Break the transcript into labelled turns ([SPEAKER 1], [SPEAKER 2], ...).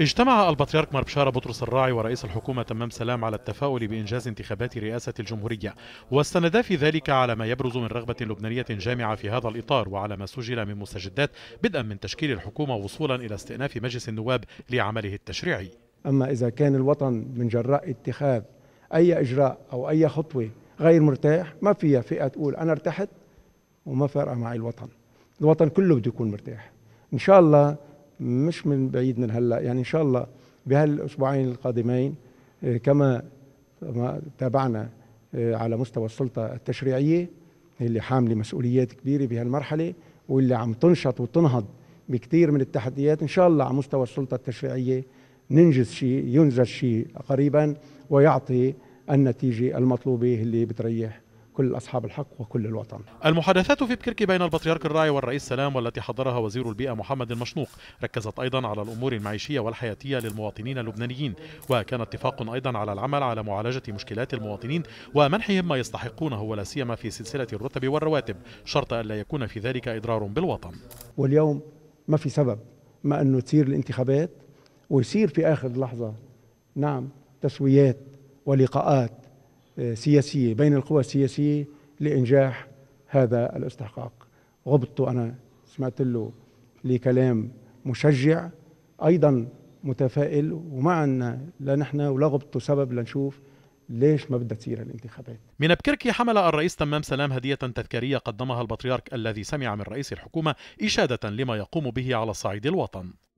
[SPEAKER 1] اجتمع البطريرك مربشارة بطرس الراعي ورئيس الحكومة تمام سلام على التفاؤل بإنجاز انتخابات رئاسة الجمهورية واستندا في ذلك على ما يبرز من رغبة لبنانية جامعة في هذا الإطار وعلى ما سجل من مستجدات بدءا من تشكيل الحكومة وصولا إلى استئناف مجلس النواب لعمله التشريعي
[SPEAKER 2] أما إذا كان الوطن من جراء اتخاذ أي إجراء أو أي خطوة غير مرتاح ما فيها فئة تقول أنا ارتحت وما فارقة معي الوطن الوطن كله بده يكون مرتاح إن شاء الله مش من بعيد من هلا يعني ان شاء الله بهالاسبوعين القادمين آه، كما تابعنا آه، على مستوى السلطه التشريعيه اللي حامله مسؤوليات كبيره بهالمرحله واللي عم تنشط وتنهض بكثير من التحديات ان شاء الله على مستوى السلطه التشريعيه ننجز شيء ينجز شيء قريبا ويعطي النتيجه المطلوبه اللي بتريح كل أصحاب الحق وكل الوطن
[SPEAKER 1] المحادثات في بكركي بين البطريرك الراعي والرئيس سلام والتي حضرها وزير البيئة محمد المشنوق ركزت أيضا على الأمور المعيشية والحياتية للمواطنين اللبنانيين وكان اتفاق أيضا على العمل على معالجة مشكلات المواطنين ومنحهم ما يستحقونه ولا سيما في سلسلة الرتب والرواتب شرط ألا يكون في ذلك إضرار بالوطن
[SPEAKER 2] واليوم ما في سبب ما أنه تصير الانتخابات ويصير في آخر لحظة نعم تسويات ولقاءات سياسية بين القوى السياسية لإنجاح هذا الاستحقاق غبط أنا سمعت له لكلام مشجع أيضا متفائل وما عنا لا نحن ولا غبطه سبب لنشوف ليش ما بدها تصير الانتخابات
[SPEAKER 1] من بكركي حمل الرئيس تمام سلام هدية تذكارية قدمها البطريرك الذي سمع من رئيس الحكومة إشادة لما يقوم به على صعيد الوطن